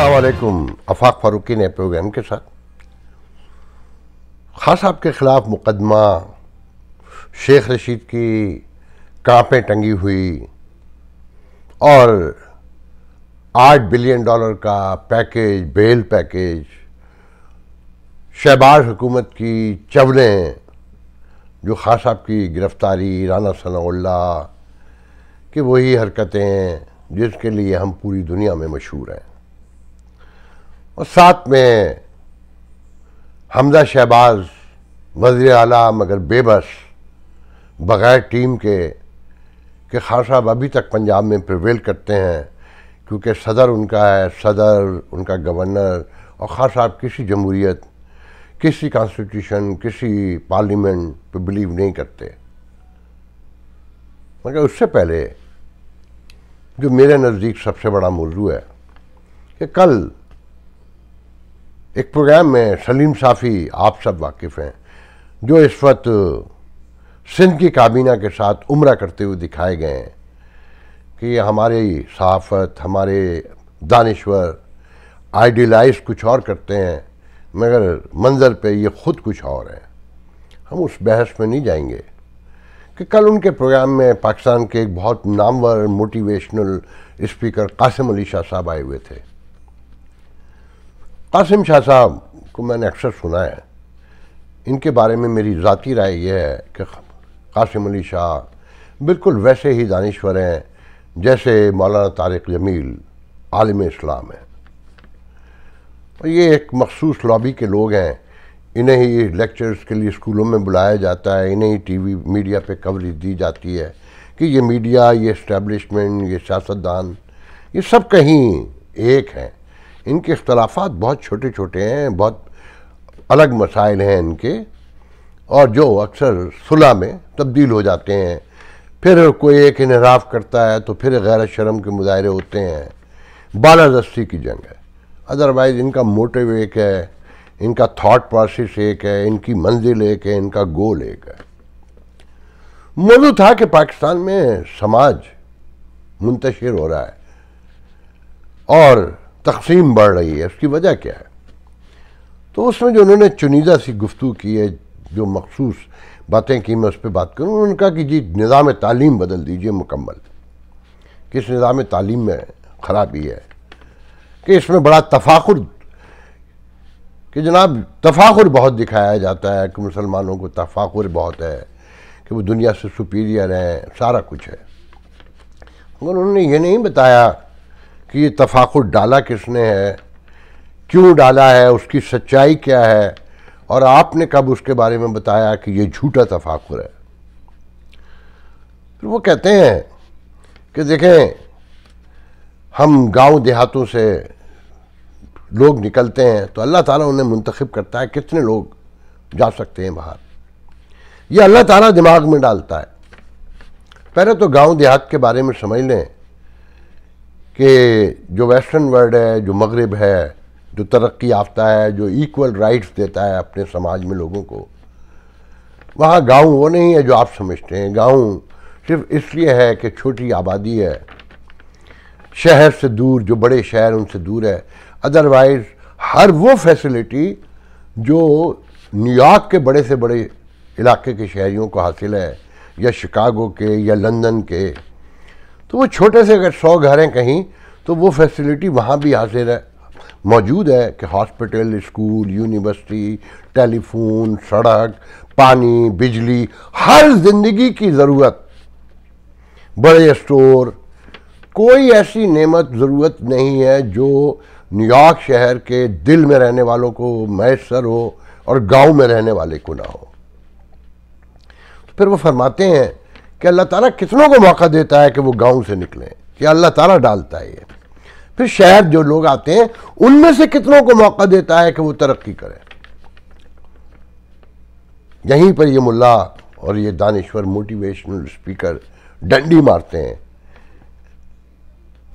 असलकुम अफाक फारूकी ने प्रोग्राम के साथ खास साहब के ख़िलाफ़ मुकदमा शेख रशीद की कांपें टंगी हुई और आठ बिलियन डॉलर का पैकेज बेल पैकेज शहबाज हुकूमत की चवलें जो खास साहब की गिरफ़्तारी राना सनाउल्ला की वही हरकतें जिसके लिए हम पूरी दुनिया में मशहूर हैं और साथ में हमजा शहबाज वजी अला मगर बेबस बग़ैर टीम के के खास साहब अभी तक पंजाब में प्रवेल करते हैं क्योंकि सदर उनका है सदर उनका गवर्नर और ख़ास साहब किसी जमहूरीत किसी कॉन्स्टिट्यूशन किसी पार्लियामेंट पे बिलीव नहीं करते मगर उससे पहले जो मेरे नज़दीक सबसे बड़ा मौजू है कि कल एक प्रोग्राम में सलीम साफ़ी आप सब वाकिफ़ हैं जो इस वक्त सिंध की काबीना के साथ उम्र करते हुए दिखाए गए हैं कि हमारे सहाफ़त हमारे दानश्वर आइडियलाइज कुछ और करते हैं मगर मंजर पे ये ख़ुद कुछ और हैं हम उस बहस में नहीं जाएंगे कि कल उनके प्रोग्राम में पाकिस्तान के एक बहुत नामवर मोटिवेशनल स्पीकर कासिम अली शाह साहब आए हुए थे कासिम शाह साहब को मैंने अक्सर सुना है इनके बारे में मेरी ज़ाती राय यह है कि कासिम अली शाह बिल्कुल वैसे ही दानश्वर हैं जैसे मौलाना तारक जमील आलम इस्लाम हैं और ये एक मखसूस लॉबी के लोग हैं इन्हें ही लेक्चर्स के लिए स्कूलों में बुलाया जाता है इन्हें ही टीवी मीडिया पे कवरेज दी जाती है कि ये मीडिया ये इस्टेब्लिशमेंट ये सियासतदान ये सब कहीं एक हैं इनके अख्तलाफात बहुत छोटे छोटे हैं बहुत अलग मसाइल हैं इनके और जो अक्सर सुलह में तब्दील हो जाते हैं फिर कोई एक इनहराफ करता है तो फिर गैर शर्म के मुजाहरे होते हैं बालादस्ती की जंग है अदरवाइज़ इनका मोटिव एक है इनका थाट प्रोसेस एक है इनकी मंजिल एक है इनका गोल एक है मौजू था कि पाकिस्तान में समाज मुंतशिर हो रहा है और तकसीम बढ़ रही है उसकी वजह क्या है तो उसमें जो उन्होंने चुनिंदा सी गुफ्तु की है जो मखसूस बातें की मैं उस पर बात करूँ उन्होंने कहा कि जी निज़ाम तालीम बदल दीजिए मुकम्मल किस निज़ाम तालीम में ख़राबी है कि इसमें बड़ा तफाखुर कि जनाब तफाखुर बहुत दिखाया जाता है कि मुसलमानों को तफाखुर बहुत है कि वो दुनिया से सुपीरियर हैं सारा कुछ है मगर उन्होंने ये नहीं बताया कि ये तफाखुर डाला किसने है क्यों डाला है उसकी सच्चाई क्या है और आपने कब उसके बारे में बताया कि ये झूठा तफाकुर है फिर वो कहते हैं कि देखें हम गांव देहातों से लोग निकलते हैं तो अल्लाह ताला उन्हें मुंतखब करता है कितने लोग जा सकते हैं बाहर ये अल्लाह ताला दिमाग में डालता है पहले तो गांव देहात के बारे में समझ लें कि जो वेस्टर्न वर्ल्ड है जो मगरब है जो तरक्की याफ्ता है जो इक्वल राइट्स देता है अपने समाज में लोगों को वहाँ गांव वो नहीं है जो आप समझते हैं गांव सिर्फ इसलिए है कि छोटी आबादी है शहर से दूर जो बड़े शहर उनसे दूर है अदरवाइज़ हर वो फैसिलिटी जो न्यूयॉर्क के बड़े से बड़े इलाके के शहरीों को हासिल है या शिकागो के या लंदन के तो वो छोटे से अगर सौ घर हैं कहीं तो वो फैसिलिटी वहाँ भी हाजिर है मौजूद है कि हॉस्पिटल स्कूल यूनिवर्सिटी टेलीफोन सड़क पानी बिजली हर जिंदगी की ज़रूरत बड़े स्टोर कोई ऐसी नेमत ज़रूरत नहीं है जो न्यूयॉर्क शहर के दिल में रहने वालों को मैसर हो और गांव में रहने वाले को ना हो तो फिर वो फरमाते हैं कि अल्लाह ताला कितनों को मौका देता है कि वो गांव से निकलें कि अल्लाह ताला डालता है ये फिर शहर जो लोग आते हैं उनमें से कितनों को मौका देता है कि वो तरक्की करें यहीं पर ये मुल्ला और ये दानश्वर मोटिवेशनल स्पीकर डंडी मारते हैं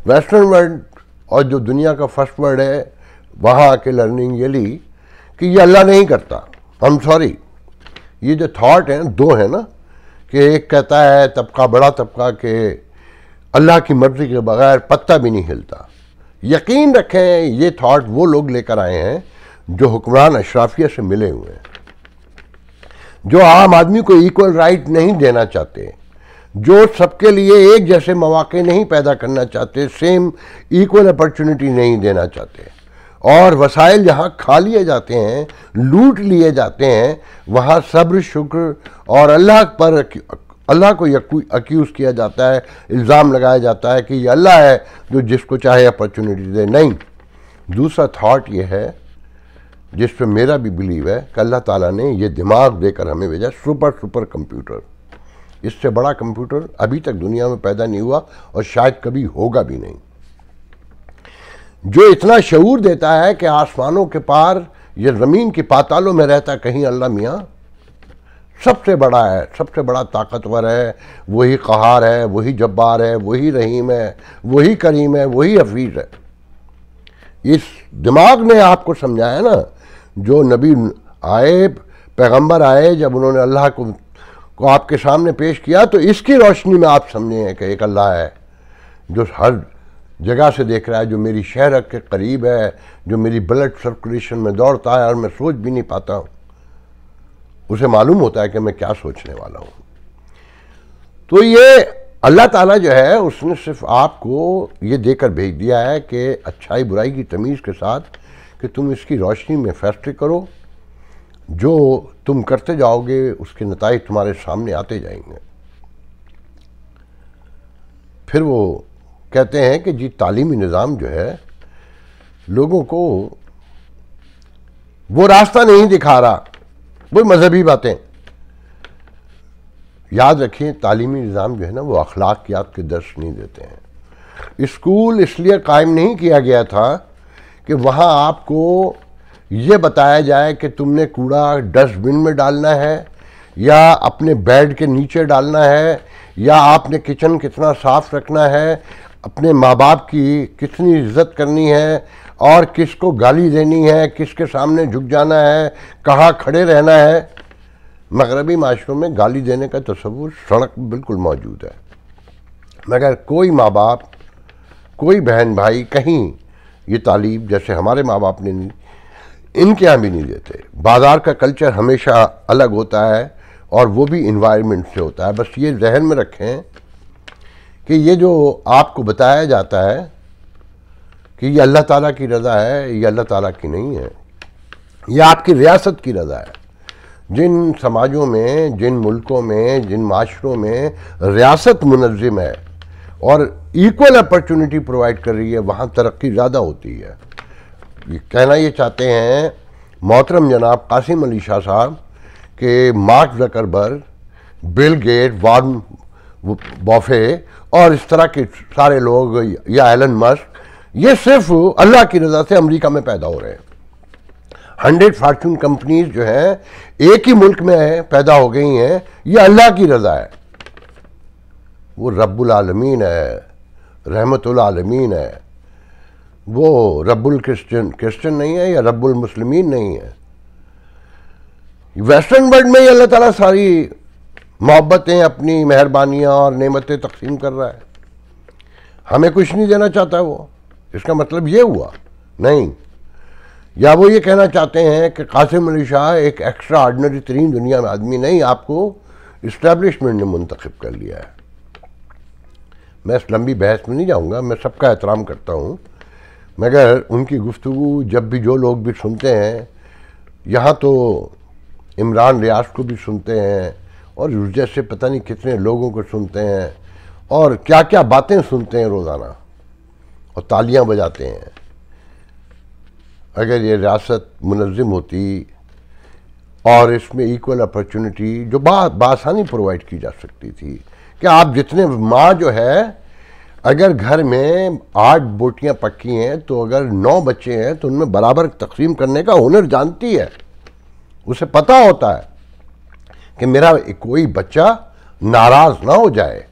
वेस्टर्न वर्ल्ड और जो दुनिया का फर्स्ट वर्ल्ड है वहाँ आके लर्निंग ये ली कि ये अल्लाह नहीं करता आई एम सॉरी ये जो थॉट है दो है ना कि एक कहता है तबका बड़ा तबका के अल्लाह की मर्ज़ी के बगैर पत्ता भी नहीं हिलता यकीन रखें ये थाट वो लोग लेकर आए हैं जो हुक्मरान अशराफिया से मिले हुए हैं जो आम आदमी को इक्वल राइट नहीं देना चाहते जो सबके लिए एक जैसे मौाक़े नहीं पैदा करना चाहते सेम इक्वल अपॉर्चुनिटी नहीं देना चाहते और वसाइल जहाँ खा लिए जाते हैं लूट लिए जाते हैं वहाँ सब्र शुक्र और अल्लाह पर अल्लाह को अक्यूज़ किया जाता है इल्ज़ाम लगाया जाता है कि ये अल्लाह है जो जिसको चाहे अपॉर्चुनिटी दे नहीं दूसरा थाट ये है जिस पर मेरा भी बिलीव है कि अल्लाह ताला ने ये दिमाग देकर हमें भेजा सुपर सुपर कंप्यूटर इससे बड़ा कंप्यूटर अभी तक दुनिया में पैदा नहीं हुआ और शायद कभी होगा भी नहीं जो इतना शूर देता है कि आसमानों के पार या ज़मीन की पातालों में रहता कहीं अल्लाह मियाँ सबसे बड़ा है सबसे बड़ा ताकतवर है वही कहार है वही जब्बार है वही रहीम है वही करीम है वही हफीज़ है इस दिमाग ने आपको समझाया ना जो नबी आए पैगंबर आए जब उन्होंने अल्लाह को को आपके सामने पेश किया तो इसकी रोशनी में आप समझे हैं कि एक अल्लाह है जो हर जगह से देख रहा है जो मेरी शहर के करीब है जो मेरी ब्लड सर्कुलेशन में दौड़ता है और मैं सोच भी नहीं पाता हूँ उसे मालूम होता है कि मैं क्या सोचने वाला हूँ तो ये अल्लाह ताला जो है उसने सिर्फ आपको ये देकर भेज दिया है कि अच्छाई बुराई की तमीज़ के साथ कि तुम इसकी रोशनी में फैसले करो जो तुम करते जाओगे उसके नतज तुम्हारे सामने आते जाएंगे फिर वो कहते हैं कि जी तालीमी निज़ाम जो है लोगों को वो रास्ता नहीं दिखा रहा वो मजहबी बातें याद रखें तालीमी निज़ाम जो है ना वो अखलाकियात के दर्श नहीं देते हैं स्कूल इसलिए कायम नहीं किया गया था कि वहाँ आपको ये बताया जाए कि तुमने कूड़ा डस्टबिन में डालना है या अपने बेड के नीचे डालना है या आपने किचन कितना साफ़ रखना है अपने माँ बाप की कितनी इज्जत करनी है और किसको गाली देनी है किसके सामने झुक जाना है कहाँ खड़े रहना है मगरबी माशरों में गाली देने का तस्वूर सड़क बिल्कुल मौजूद है मगर कोई माँ बाप कोई बहन भाई कहीं ये तालीम जैसे हमारे माँ बाप ने नहीं इनके यहाँ भी नहीं देते बाज़ार का कल्चर हमेशा अलग होता है और वो भी इन्वायरमेंट से होता है बस ये जहन में रखें कि ये जो आपको बताया जाता है कि ये अल्लाह ताला की रज़ा है ये अल्लाह ताला की नहीं है ये आपकी रियासत की रज़ा है जिन समाजों में जिन मुल्कों में जिन माशरों में रियासत मुनजम है और इक्वल अपॉर्चुनिटी प्रोवाइड कर रही है वहाँ तरक्की ज़्यादा होती है कहना ये चाहते हैं मोहतरम जनाब कासिम अली शाह साहब के Mark Zuckerberg Bill Gates Warren Buffett और इस तरह के सारे लोग या एलन मस्क ये सिर्फ अल्लाह की रज़ा से अमेरिका में पैदा हो रहे हैं हंड्रेड फार्चून कंपनीज जो हैं एक ही मुल्क में है पैदा हो गई हैं ये अल्लाह की रज़ा है वो रब्बुल आलमीन है रहमतुल आलमीन है वो रब्बुल क्रिश्चियन क्रिश्चियन नहीं है या रब्बुल मुस्लिमीन नहीं है वेस्टर्न वर्ल्ड में ही अल्लाह ताला सारी मोहब्बतें अपनी मेहरबानियाँ और नेमतें तकसीम कर रहा है हमें कुछ नहीं देना चाहता वो इसका मतलब ये हुआ नहीं या वो ये कहना चाहते हैं कि कासिम अली शाह एक एक्स्ट्रा आर्डनरी तरीन दुनिया में आदमी नहीं आपको इस्टेब्लिशमेंट ने मुंतखब कर लिया है मैं इस लंबी बहस में नहीं जाऊँगा मैं सबका एहतराम करता हूँ मगर उनकी गुफ्तु जब भी जो लोग भी सुनते हैं यहाँ तो इमरान रियाज को भी सुनते हैं और जैसे पता नहीं कितने लोगों को सुनते हैं और क्या क्या बातें सुनते हैं रोज़ाना और तालियां बजाते हैं अगर ये रियासत मुनज़म होती और इसमें इक्वल अपॉर्चुनिटी जो बासानी प्रोवाइड की जा सकती थी कि आप जितने माँ जो है अगर घर में आठ बोटियाँ पक्की हैं तो अगर नौ बच्चे हैं तो उनमें बराबर तकसीम करने का हुनर जानती है उसे पता होता है कि मेरा कोई बच्चा नाराज़ ना हो जाए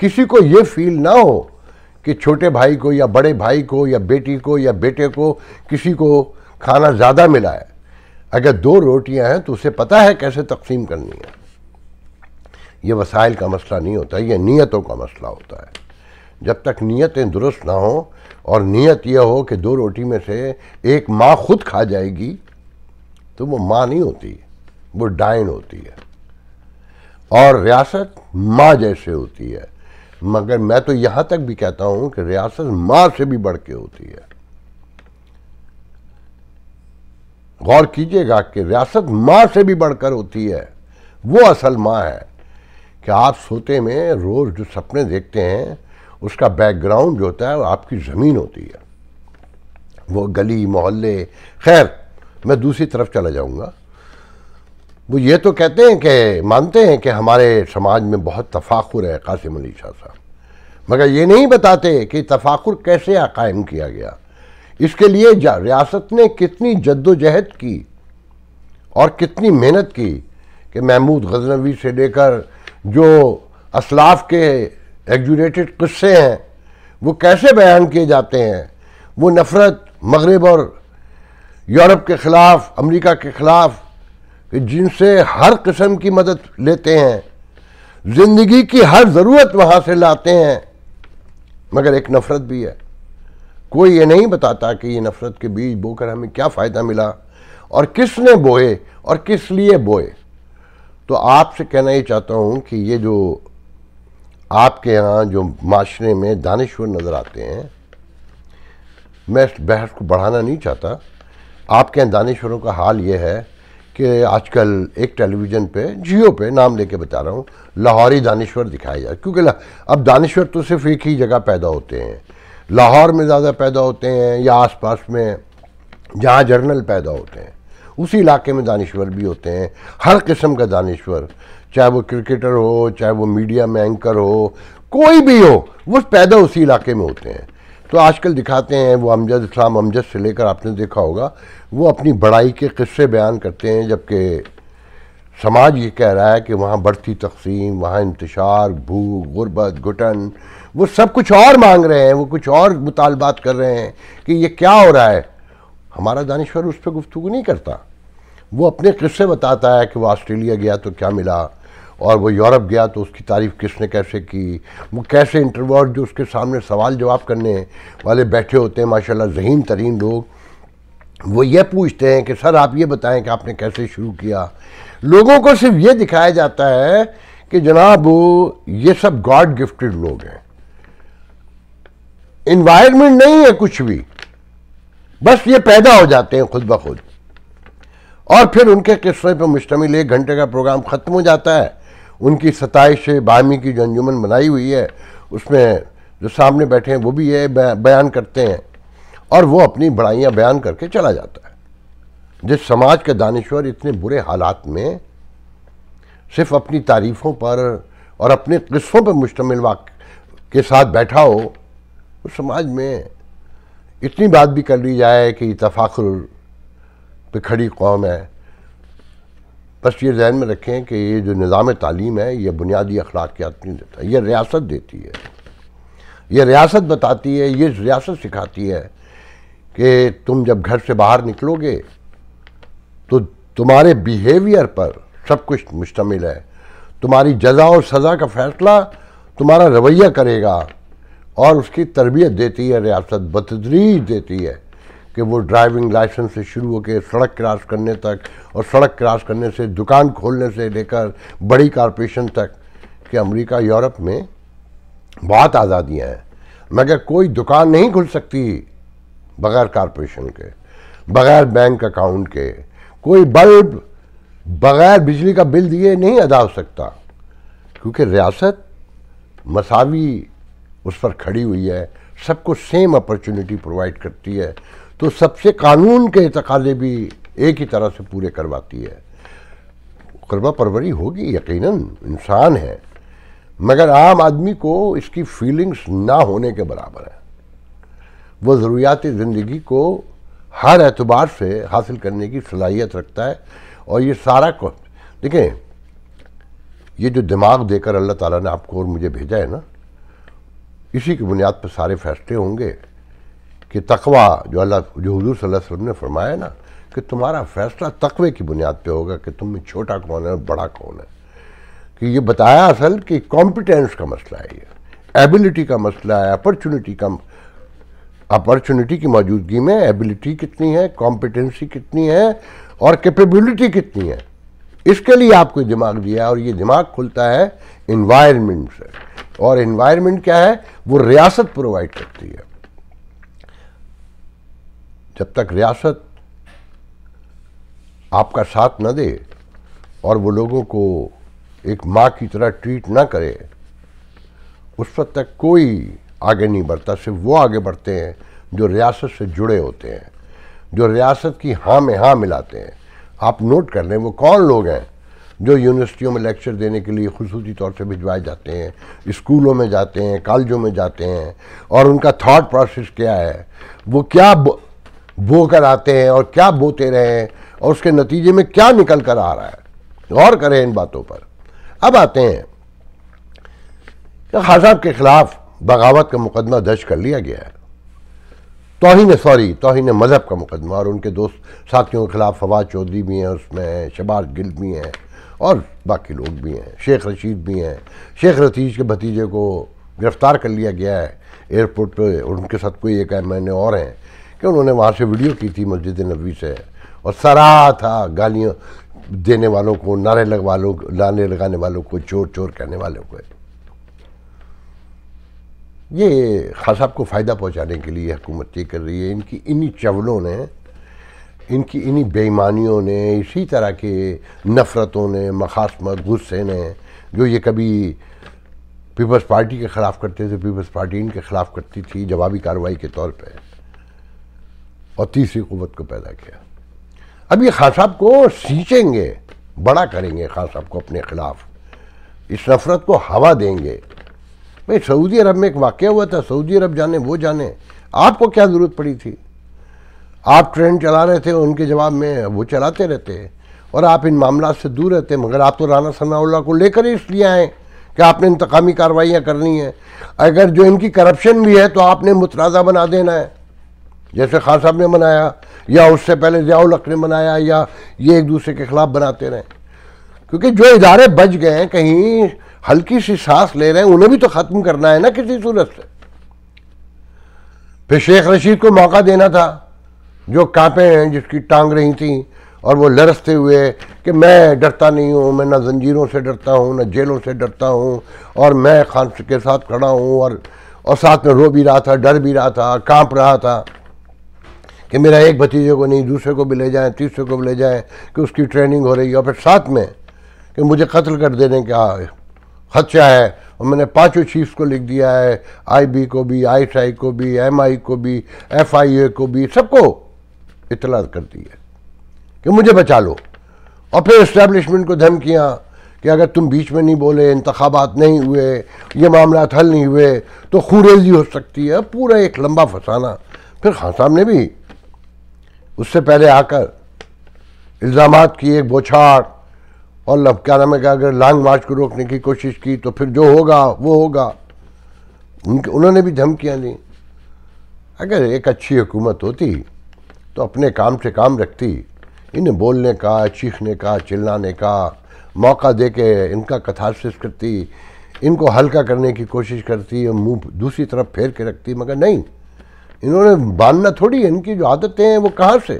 किसी को ये फील ना हो कि छोटे भाई को या बड़े भाई को या बेटी को या बेटे को किसी को खाना ज़्यादा मिला है अगर दो रोटियां हैं तो उसे पता है कैसे तकसीम करनी है ये वसाइल का मसला नहीं होता ये नीयतों का मसला होता है जब तक नीयतें दुरुस्त ना हों और नीयत यह हो कि दो रोटी में से एक माँ खुद खा जाएगी तो वो माँ नहीं होती वो डाइन होती है और रियासत माँ जैसे होती है मगर मैं तो यहां तक भी कहता हूँ कि रियासत माँ से भी बढ़ के होती है गौर कीजिएगा कि रियासत माँ से भी बढ़कर होती है वो असल माँ है कि आप सोते में रोज़ जो सपने देखते हैं उसका बैकग्राउंड जो होता है वो आपकी ज़मीन होती है वो गली मोहल्ले खैर मैं दूसरी तरफ चला जाऊंगा वो ये तो कहते हैं कि मानते हैं कि हमारे समाज में बहुत तफाखुर है कासिम अली शाह साहब मगर ये नहीं बताते कि तफाखुर कैसे कायम किया गया इसके लिए रियासत ने कितनी जद्दोजहद की और कितनी मेहनत की कि महमूद गजनवी से लेकर जो असलाफ के एग्जूरेटेड किस्से हैं वो कैसे बयान किए जाते हैं वो नफ़रत मगरब और यूरोप के ख़िलाफ़ अमेरिका के ख़िलाफ़ जिनसे हर किस्म की मदद लेते हैं ज़िंदगी की हर ज़रूरत वहां से लाते हैं मगर एक नफ़रत भी है कोई ये नहीं बताता कि ये नफ़रत के बीज बोकर हमें क्या फ़ायदा मिला और किसने बोए और किस लिए बोए तो आपसे कहना ये चाहता हूं कि ये जो आपके यहाँ जो माशरे में दानश्वर नज़र आते हैं मैं इस बहस को बढ़ाना नहीं चाहता आपके यहाँ दानश्वरों का हाल ये है कि आजकल एक टेलीविज़न पे जियो पे नाम लेके बता रहा हूँ लाहौरी दानश्वर दिखाया जाए क्योंकि अब दानश्वर तो सिर्फ एक ही जगह पैदा होते हैं लाहौर में ज़्यादा पैदा होते हैं या आसपास में जहाँ जर्नल पैदा होते हैं उसी इलाके में दानश्वर भी होते हैं हर किस्म का दानश्वर चाहे वो क्रिकेटर हो चाहे वो मीडिया में एंकर हो कोई भी हो वो पैदा उसी इलाके में होते हैं तो आजकल दिखाते हैं वो अमजद इस्लाम अमजद से लेकर आपने देखा होगा वो अपनी बड़ाई के किस्से बयान करते हैं जबकि समाज ये कह रहा है कि वहाँ बढ़ती तकसीम वहाँ इंतशार भूख गुर्बत घुटन वो सब कुछ और मांग रहे हैं वो कुछ और मुतालबात कर रहे हैं कि ये क्या हो रहा है हमारा दानश्वर उस पर गुफ्तु नहीं करता वो अपने किस्से बताता है कि वो ऑस्ट्रेलिया गया तो क्या मिला और वो यूरोप गया तो उसकी तारीफ़ किसने कैसे की वो कैसे इंटरव्यूअर जो उसके सामने सवाल जवाब करने वाले बैठे होते हैं माशाल्लाह जहीन तरीन लोग वो ये पूछते हैं कि सर आप ये बताएं कि आपने कैसे शुरू किया लोगों को सिर्फ ये दिखाया जाता है कि जनाब ये सब गॉड गिफ्टेड लोग हैं इन्वायरमेंट नहीं है कुछ भी बस ये पैदा हो जाते हैं खुद ब खुद और फिर उनके किस्से पर मुश्तमिल एक घंटे का प्रोग्राम ख़त्म हो जाता है उनकी से बामी की जो अंजुमन बनाई हुई है उसमें जो सामने बैठे हैं वो भी ये बयान करते हैं और वो अपनी बड़ाइयाँ बयान करके चला जाता है जिस समाज के दानश्वर इतने बुरे हालात में सिर्फ अपनी तारीफ़ों पर और अपने किस्सों पर मुश्तमिल वाक के साथ बैठा हो उस समाज में इतनी बात भी कर ली जाए कि तफाखुर पे खड़ी कौम है बस ये जहन में रखें कि ये जो निज़ाम तालीम है ये बुनियादी अखलाकियात नहीं देता ये रियासत देती है ये रियासत बताती है ये रियासत सिखाती है कि तुम जब घर से बाहर निकलोगे तो तुम्हारे बिहेवियर पर सब कुछ मुश्तमिल है तुम्हारी जजा और सज़ा का फ़ैसला तुम्हारा रवैया करेगा और उसकी तरबियत देती है रियासत बतदरीज देती है कि वो ड्राइविंग लाइसेंस से शुरू होकर सड़क क्रॉस करने तक और सड़क क्रॉस करने से दुकान खोलने से लेकर बड़ी कारपोरेशन तक कि अमेरिका यूरोप में बहुत आज़ादियाँ हैं मगर कोई दुकान नहीं खुल सकती बगैर कॉरपोरेशन के बगैर बैंक अकाउंट के कोई बल्ब बगैर बिजली का बिल दिए नहीं अदा हो सकता क्योंकि रियासत मसावी उस पर खड़ी हुई है सबको सेम अपॉर्चुनिटी प्रोवाइड करती है तो सबसे कानून के इतकाले भी एक ही तरह से पूरे करवाती है करवा परवरी होगी यकीनन इंसान है मगर आम आदमी को इसकी फीलिंग्स ना होने के बराबर है वो ज़रूरियात ज़िंदगी को हर एतबार से हासिल करने की सलाहियत रखता है और ये सारा को देखें ये जो दिमाग देकर अल्लाह ताला ने आपको और मुझे भेजा है ना इसी की बुनियाद पर सारे फैसले होंगे कि तकवा जो अल्लाह जो हजूर वसल्लम ने फरमाया ना कि तुम्हारा फैसला तकवे की बुनियाद पे होगा कि तुम छोटा कौन है और बड़ा कौन है कि ये बताया असल कि कॉम्पिटेंस का मसला है ये एबिलिटी का मसला है अपॉर्चुनिटी का अपॉर्चुनिटी की मौजूदगी में एबिलिटी कितनी है कॉम्पिटेंसी कितनी है और कैपेबिलिटी कितनी है इसके लिए आपको दिमाग दिया है और ये दिमाग खुलता है इन्वायरमेंट से और इन्वायरमेंट क्या है वो रियासत प्रोवाइड करती है जब तक रियासत आपका साथ न दे और वो लोगों को एक माँ की तरह ट्रीट ना करे उस वक्त तक कोई आगे नहीं बढ़ता सिर्फ वो आगे बढ़ते हैं जो रियासत से जुड़े होते हैं जो रियासत की हाँ में हाँ मिलाते हैं आप नोट कर लें वो कौन लोग हैं जो यूनिवर्सिटियों में लेक्चर देने के लिए खसूसी तौर से भिजवाए जाते हैं स्कूलों में जाते हैं कॉलेजों में जाते हैं और उनका थाट प्रोसेस क्या है वो क्या बो कर आते हैं और क्या बोते रहे हैं और उसके नतीजे में क्या निकल कर आ रहा है गौर करें इन बातों पर अब आते हैं खान साहब के खिलाफ बगावत का मुकदमा दर्ज कर लिया गया है तोहन सॉरी तोहन मज़हब का मुकदमा और उनके दोस्त साथियों के खिलाफ फवाद चौधरी भी हैं उसमें शबाज गिल भी हैं और बाकी लोग भी हैं शेख रशीद भी हैं शेख रतीज के भतीजे को गिरफ़्तार कर लिया गया है एयरपोर्ट पर उनके साथ कोई एक ए और हैं कि उन्होंने वहाँ से वीडियो की थी मस्जिद नबी से और सरा था गालियाँ देने वालों को नारे लगवा लो नारे लगाने वालों को चोर चोर कहने वालों को ये खास को फ़ायदा पहुंचाने के लिए हुकूमत ये कर रही है इनकी इन्हीं चवलों ने इनकी इन्हीं बेईमानियों ने इसी तरह के नफ़रतों ने मखासमत गुस्से ने जो ये कभी पीपल्स पार्टी के ख़िलाफ़ करते थे पीपल्स पार्टी इनके ख़िलाफ़ करती थी जवाबी कार्रवाई के तौर पर और तीसरी कुत को पैदा किया अब ये खास साहब को सींचेंगे बड़ा करेंगे खास साहब को अपने खिलाफ इस नफरत को हवा देंगे भाई सऊदी अरब में एक वाक्य हुआ था सऊदी अरब जाने वो जाने आपको क्या ज़रूरत पड़ी थी आप ट्रेन चला रहे थे उनके जवाब में वो चलाते रहते और आप इन मामला से दूर रहते मगर आप तो राना सनाउल्ला को लेकर ही इसलिए आए कि आपने इंतकामी कार्रवाइयाँ करनी है अगर जो इनकी करप्शन भी है तो आपने मुतराजा बना देना है जैसे खान साहब ने मनाया या उससे पहले जियाउल हक ने मनाया या ये एक दूसरे के खिलाफ बनाते रहे क्योंकि जो इदारे बच गए हैं कहीं हल्की सी सांस ले रहे हैं उन्हें भी तो ख़त्म करना है ना किसी सूरत से फिर शेख रशीद को मौका देना था जो कांपे हैं जिसकी टांग रही थी और वो लरसते हुए कि मैं डरता नहीं हूँ मैं ना जंजीरों से डरता हूँ ना जेलों से डरता हूँ और मैं खान के साथ खड़ा हूँ और और साथ में रो भी रहा था डर भी रहा था कांप रहा था कि मेरा एक भतीजे को नहीं दूसरे को भी ले जाएँ तीसरे को भी ले जाएँ कि उसकी ट्रेनिंग हो रही है और फिर साथ में कि मुझे कत्ल कर देने का हाँ, खदशा है और मैंने पांचों चीफ्स को लिख दिया है आईबी को भी आईएसआई को भी एमआई को भी एफआईए को भी सबको इतला कर दी है कि मुझे बचा लो और फिर इस्टेब्लिशमेंट को धमकियाँ कि अगर तुम बीच में नहीं बोले इंतबात नहीं हुए ये मामला हल नहीं हुए तो खुरेजी हो सकती है पूरा एक लंबा फसाना फिर खान साहब ने भी उससे पहले आकर इल्ज़ाम की एक बौछाड़ और लफ क्या नाम है कि अगर लॉन्ग मार्च को रोकने की कोशिश की तो फिर जो होगा वो होगा उनके उन्होंने भी धमकियाँ दी अगर एक अच्छी हुकूमत होती तो अपने काम से काम रखती इन्हें बोलने का चीखने का चिल्लाने का मौका दे के इनका कथारसिस करती इनको हल्का करने की कोशिश करती और मुंह दूसरी तरफ फेर के रखती मगर नहीं इन्होंने बांधना थोड़ी है इनकी जो आदतें हैं वो कहाँ से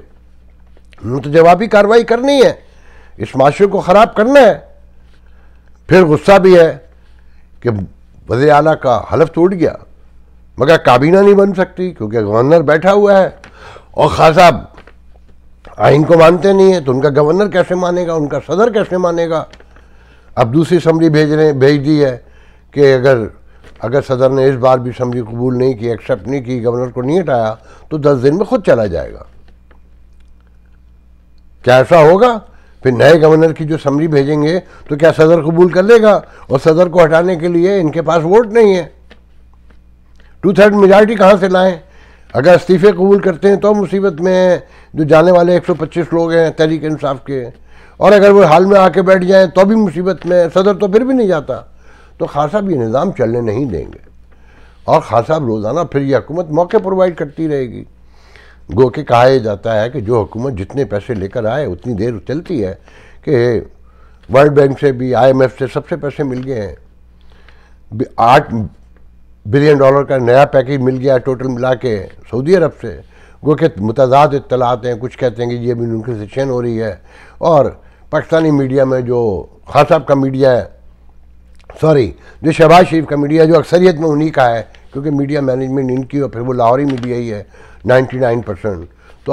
इन्होंने तो जवाबी कार्रवाई करनी है इस माशरे को ख़राब करना है फिर गुस्सा भी है कि वजे अला का हलफ टूट गया मगर काबीना नहीं बन सकती क्योंकि गवर्नर बैठा हुआ है और खास साहब आइन को मानते नहीं है तो उनका गवर्नर कैसे मानेगा उनका सदर कैसे मानेगा अब दूसरी असम्बली भेज रहे भेज दी है कि अगर अगर सदर ने इस बार भी असम्बली कबूल नहीं की एक्सेप्ट नहीं की गवर्नर को नहीं हटाया तो दस दिन में खुद चला जाएगा क्या ऐसा होगा फिर नए गवर्नर की जो समरी भेजेंगे तो क्या सदर कबूल कर लेगा और सदर को हटाने के लिए इनके पास वोट नहीं है टू थर्ड मेजॉरिटी कहाँ से लाएं अगर इस्तीफे कबूल करते हैं तो मुसीबत में हैं जो जाने वाले 125 लोग हैं तहरीक इंसाफ के और अगर वो हाल में आके बैठ जाएं तो भी मुसीबत में सदर तो फिर भी नहीं जाता तो ख़ास साहब ये निज़ाम चलने नहीं देंगे और ख़ास साहब रोज़ाना फिर ये हुकूमत मौके प्रोवाइड करती रहेगी गो के कहा जाता है कि जो हुकूमत जितने पैसे लेकर आए उतनी देर चलती है कि वर्ल्ड बैंक से भी आईएमएफ से सबसे पैसे मिल गए हैं आठ बिलियन डॉलर का नया पैकेज मिल गया टोटल मिला के सऊदी अरब से गो के मुतजाद इतलात हैं कुछ कहते हैं कि ये भी न्यूट्रिशन हो रही है और पाकिस्तानी मीडिया में जो खास साहब का मीडिया है सॉरी जो शहबाज शरीफ का मीडिया जो अक्सरियत में उन्हीं का है क्योंकि मीडिया मैनेजमेंट इनकी और फिर वो लाहौरी मीडिया ही है 99 परसेंट तो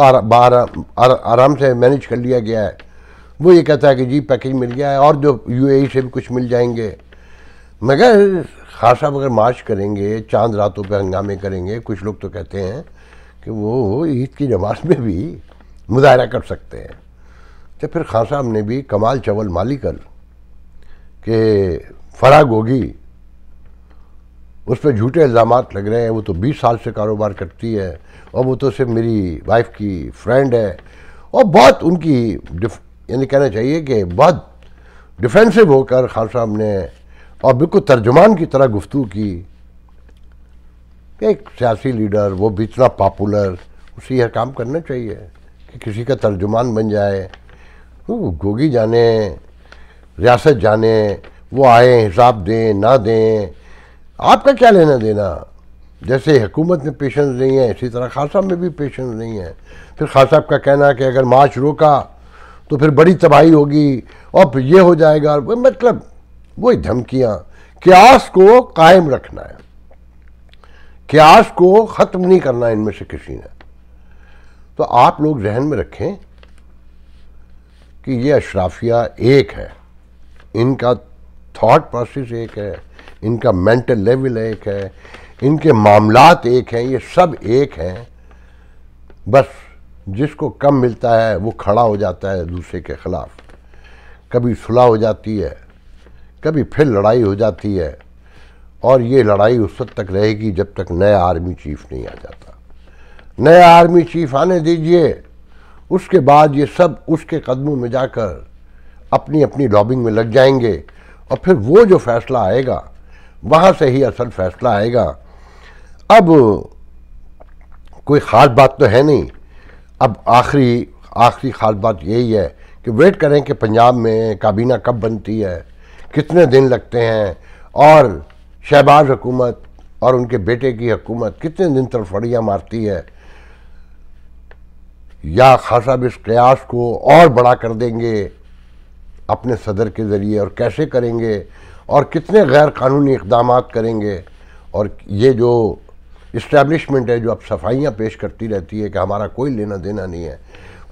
आराम से मैनेज कर लिया गया है वो ये कहता है कि जी पैकेज मिल गया है और जो यू से भी कुछ मिल जाएंगे मगर खास अगर मार्च करेंगे चांद रातों पर हंगामे करेंगे कुछ लोग तो कहते हैं कि वो ईद की नमाज में भी मुजाहरा कर सकते हैं तो फिर खान साहब ने भी कमाल चवल मालिकल के फराग होगी उस पर झूठे इल्ज़ाम लग रहे हैं वो तो 20 साल से कारोबार करती है और वो तो सिर्फ मेरी वाइफ की फ्रेंड है और बहुत उनकी यानी कहना चाहिए कि बहुत डिफेंसिव होकर खान साहब ने और बिल्कुल तर्जुमान की तरह गुफ्तु की एक सियासी लीडर वो भी इतना पॉपुलर उसे यह काम करना चाहिए कि किसी का तर्जुमान बन जाए गोगी जाने रियासत जाने वो आए हिसाब दें ना दें आपका क्या लेना देना जैसे हुकूमत में पेशेंस नहीं है इसी तरह साहब में भी पेशेंस नहीं है फिर खास साहब का कहना कि अगर मार्च रोका तो फिर बड़ी तबाही होगी और ये हो जाएगा वो मतलब वही धमकियाँ क्यास को कायम रखना है क्यास को ख़त्म नहीं करना इनमें से किसी ने तो आप लोग जहन में रखें कि ये अशराफिया एक है इनका थॉट प्रोसेस एक है इनका मेंटल लेवल एक है इनके मामलात एक हैं ये सब एक हैं बस जिसको कम मिलता है वो खड़ा हो जाता है दूसरे के ख़िलाफ़ कभी सुलह हो जाती है कभी फिर लड़ाई हो जाती है और ये लड़ाई उस वक्त तक रहेगी जब तक नया आर्मी चीफ नहीं आ जाता नया आर्मी चीफ आने दीजिए उसके बाद ये सब उसके कदमों में जाकर अपनी अपनी लॉबिंग में लग जाएंगे और फिर वो जो फैसला आएगा वहाँ से ही असल फैसला आएगा अब कोई ख़ास बात तो है नहीं अब आखिरी आखिरी ख़ास बात यही है कि वेट करें कि पंजाब में काबीना कब बनती है कितने दिन लगते हैं और शहबाज हुकूमत और उनके बेटे की हुकूमत कितने दिन तड़फड़ियाँ मारती है या खासा इस कयास को और बड़ा कर देंगे अपने सदर के ज़रिए और कैसे करेंगे और कितने गैर कानूनी इकदाम करेंगे और ये जो इस्टेब्लिशमेंट है जो अब सफाइयाँ पेश करती रहती है कि हमारा कोई लेना देना नहीं है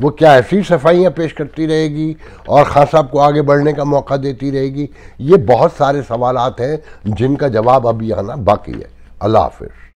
वो क्या ऐसी सफाइयाँ पेश करती रहेगी और खान साहब को आगे बढ़ने का मौका देती रहेगी ये बहुत सारे सवाल हैं जिनका जवाब अभी आना बाकी है अल्लाह हाफ